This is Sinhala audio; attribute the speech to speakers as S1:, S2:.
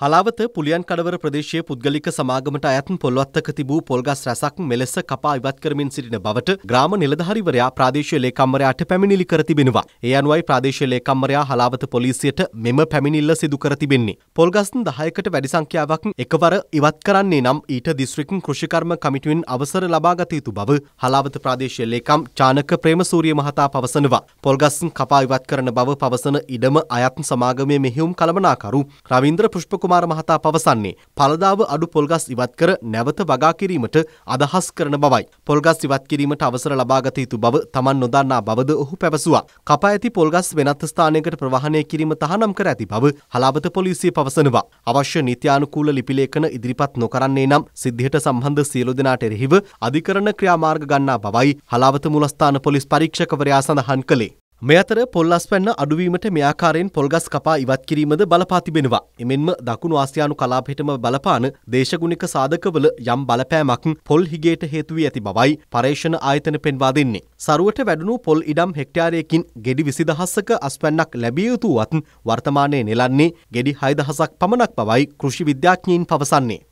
S1: හලාවත පුලියන් කඩවර ප්‍රදේශයේ පුද්ගලික සමාගමට අයත් පොල්වත්තක තිබූ පොල්ගස් රැසක් මෙලෙස කපා ඉවත් කරමින් සිටින බවට ග්‍රාම නිලධාරිවරයා ප්‍රාදේශීය ලේකම්වරයාට පැමිණිලි කර තිබෙනවා. ඒ අනුවයි ප්‍රාදේශීය ලේකම්වරයා හලාවත පොලිසියට මෙම පැමිණිල්ල සිදු කර තිබෙන්නේ. පොල්ගස් 10කට වැඩි සංඛ්‍යාවක් එකවර ඉවත් කරන්නේ නම් ඊට දිස්ත්‍රික් කෘෂිකර්ම කමිටුවෙන් අවසර ලබා ගත යුතු බව හලාවත ප්‍රාදේශීය ලේකම් චානක ප්‍රේමසූරිය මහතා පවසනවා. පොල්ගස් කපා ඉවත් කරන බව පවසන ඉඩම අයත් සමාගමේ මෙහෙයුම් කළමනාකරු රවින්ද්‍ර පුෂ්පක කුමාර මහතා පවසන්නේ පළදාව අඩු පොල්ගස් ඉවත් කර නැවත වගා කිරීමට අදහස් කරන බවයි. පොල්ගස් ඉවත් කිරීමට අවසර ලබාගත යුතු බව Taman නොදන්නා බවද ඔහු පැවසුවා. කපා ඇති පොල්ගස් වෙනත් ස්ථානයකට ප්‍රවාහනය කිරීම තහනම් කර ඇති බව හලාවත පොලිසිය පවසනවා. අවශ්‍ය නීත්‍යානුකූල ලිපිලේඛන ඉදිරිපත් නොකරන්නේ නම් සිද්ධියට සම්බන්ධ සියලු දෙනාට එරෙහිව අධිකරණ ක්‍රියාමාර්ග ගන්නා බවයි හලාවත මුලස්ථාන පොලිස් පරීක්ෂකවරයා සඳහන් කළේ. මේ අතර පොල්ලස්පැන්න අඩුවීමට මේ ආකාරයෙන් පොල්ගස් කපා ඉවත් කිරීමද බලපා තිබෙනවා. එමෙන්ම දකුණු ආසියානු කලාපෙටම බලපාන දේශගුණික සාධකවල යම් බලපෑමක් පොල් හිගේට හේතු වී ඇති බවයි පර්යේෂණ ආයතන පෙන්වා දෙන්නේ. සරුවට වැඩුණු පොල් ඉඩම් හෙක්ටාරයකින් ගෙඩි විසිදහස්සක අස්පැන්නක් ලැබිය යුතුවත් වර්තමානයේ නෙලන්නේ ගෙඩි හයදහසක් පමණක් බවයි කෘෂි විද්‍යාඥීන් පවසන්නේ.